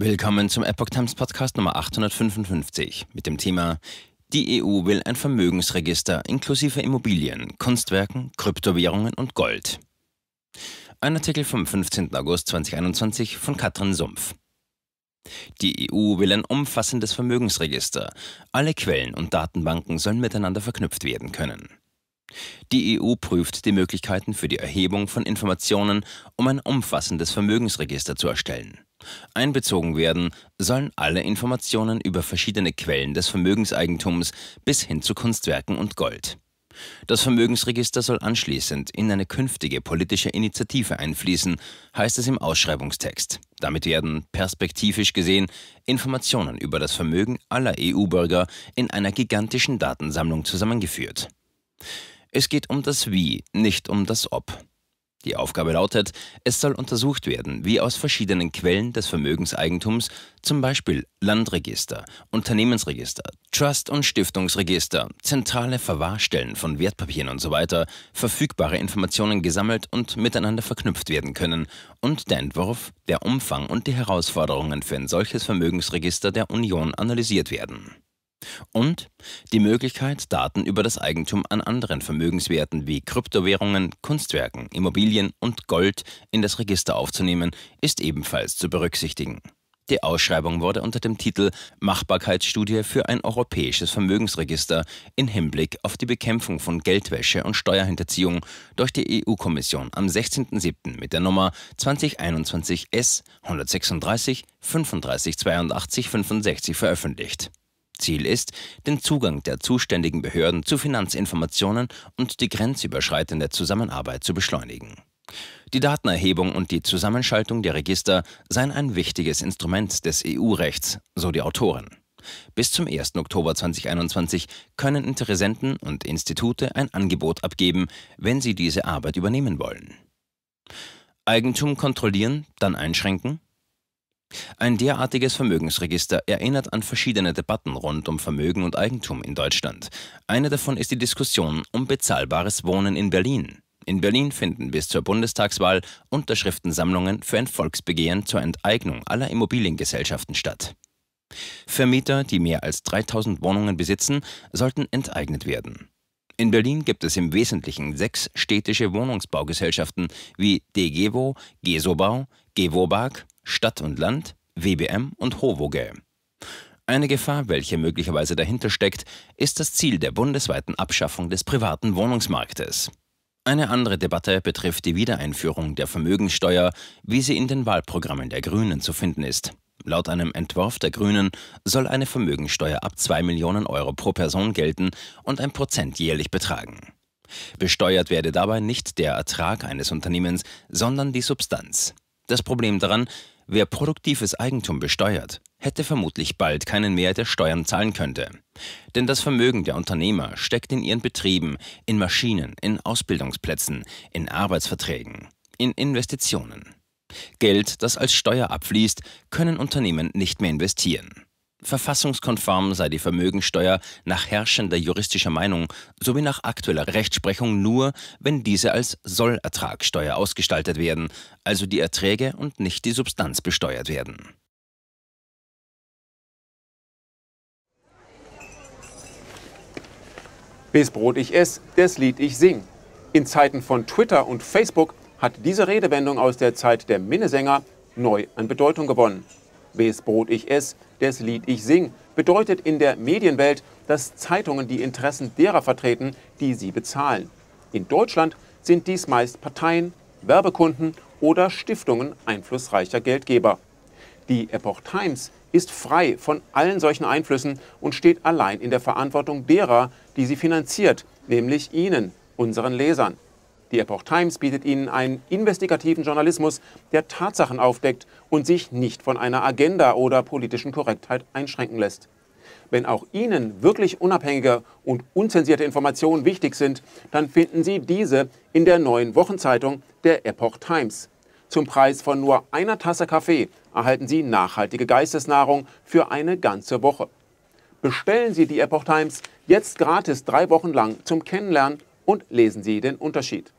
Willkommen zum Epoch Times Podcast Nummer 855 mit dem Thema Die EU will ein Vermögensregister inklusive Immobilien, Kunstwerken, Kryptowährungen und Gold. Ein Artikel vom 15. August 2021 von Katrin Sumpf. Die EU will ein umfassendes Vermögensregister. Alle Quellen und Datenbanken sollen miteinander verknüpft werden können. Die EU prüft die Möglichkeiten für die Erhebung von Informationen, um ein umfassendes Vermögensregister zu erstellen. Einbezogen werden sollen alle Informationen über verschiedene Quellen des Vermögenseigentums bis hin zu Kunstwerken und Gold. Das Vermögensregister soll anschließend in eine künftige politische Initiative einfließen, heißt es im Ausschreibungstext. Damit werden, perspektivisch gesehen, Informationen über das Vermögen aller EU-Bürger in einer gigantischen Datensammlung zusammengeführt. Es geht um das Wie, nicht um das Ob. Die Aufgabe lautet, es soll untersucht werden, wie aus verschiedenen Quellen des Vermögenseigentums, zum Beispiel Landregister, Unternehmensregister, Trust- und Stiftungsregister, zentrale Verwahrstellen von Wertpapieren usw., so verfügbare Informationen gesammelt und miteinander verknüpft werden können und der Entwurf, der Umfang und die Herausforderungen für ein solches Vermögensregister der Union analysiert werden und die Möglichkeit, Daten über das Eigentum an anderen Vermögenswerten wie Kryptowährungen, Kunstwerken, Immobilien und Gold in das Register aufzunehmen, ist ebenfalls zu berücksichtigen. Die Ausschreibung wurde unter dem Titel Machbarkeitsstudie für ein europäisches Vermögensregister in Hinblick auf die Bekämpfung von Geldwäsche und Steuerhinterziehung durch die EU-Kommission am 16.07. mit der Nummer 2021 S 136 35 82 65 veröffentlicht. Ziel ist, den Zugang der zuständigen Behörden zu Finanzinformationen und die grenzüberschreitende Zusammenarbeit zu beschleunigen. Die Datenerhebung und die Zusammenschaltung der Register seien ein wichtiges Instrument des EU-Rechts, so die Autoren. Bis zum 1. Oktober 2021 können Interessenten und Institute ein Angebot abgeben, wenn sie diese Arbeit übernehmen wollen. Eigentum kontrollieren, dann einschränken? Ein derartiges Vermögensregister erinnert an verschiedene Debatten rund um Vermögen und Eigentum in Deutschland. Eine davon ist die Diskussion um bezahlbares Wohnen in Berlin. In Berlin finden bis zur Bundestagswahl Unterschriftensammlungen für ein Volksbegehren zur Enteignung aller Immobiliengesellschaften statt. Vermieter, die mehr als 3000 Wohnungen besitzen, sollten enteignet werden. In Berlin gibt es im Wesentlichen sechs städtische Wohnungsbaugesellschaften wie DGWO, GESOBAU, GEWOBAG, Stadt und Land, WBM und HOVOG. Eine Gefahr, welche möglicherweise dahinter steckt, ist das Ziel der bundesweiten Abschaffung des privaten Wohnungsmarktes. Eine andere Debatte betrifft die Wiedereinführung der Vermögenssteuer, wie sie in den Wahlprogrammen der Grünen zu finden ist. Laut einem Entwurf der Grünen soll eine Vermögensteuer ab 2 Millionen Euro pro Person gelten und ein Prozent jährlich betragen. Besteuert werde dabei nicht der Ertrag eines Unternehmens, sondern die Substanz. Das Problem daran, Wer produktives Eigentum besteuert, hätte vermutlich bald keinen mehr, der Steuern zahlen könnte. Denn das Vermögen der Unternehmer steckt in ihren Betrieben, in Maschinen, in Ausbildungsplätzen, in Arbeitsverträgen, in Investitionen. Geld, das als Steuer abfließt, können Unternehmen nicht mehr investieren. Verfassungskonform sei die Vermögensteuer nach herrschender juristischer Meinung sowie nach aktueller Rechtsprechung nur, wenn diese als Sollertragssteuer ausgestaltet werden, also die Erträge und nicht die Substanz besteuert werden. Bis Brot ich ess, das Lied ich sing. In Zeiten von Twitter und Facebook hat diese Redewendung aus der Zeit der Minnesänger neu an Bedeutung gewonnen. Wes Brot ich ess, des Lied ich sing, bedeutet in der Medienwelt, dass Zeitungen die Interessen derer vertreten, die sie bezahlen. In Deutschland sind dies meist Parteien, Werbekunden oder Stiftungen einflussreicher Geldgeber. Die Epoch Times ist frei von allen solchen Einflüssen und steht allein in der Verantwortung derer, die sie finanziert, nämlich Ihnen, unseren Lesern. Die Epoch Times bietet Ihnen einen investigativen Journalismus, der Tatsachen aufdeckt und sich nicht von einer Agenda oder politischen Korrektheit einschränken lässt. Wenn auch Ihnen wirklich unabhängige und unzensierte Informationen wichtig sind, dann finden Sie diese in der neuen Wochenzeitung der Epoch Times. Zum Preis von nur einer Tasse Kaffee erhalten Sie nachhaltige Geistesnahrung für eine ganze Woche. Bestellen Sie die Epoch Times jetzt gratis drei Wochen lang zum Kennenlernen und lesen Sie den Unterschied.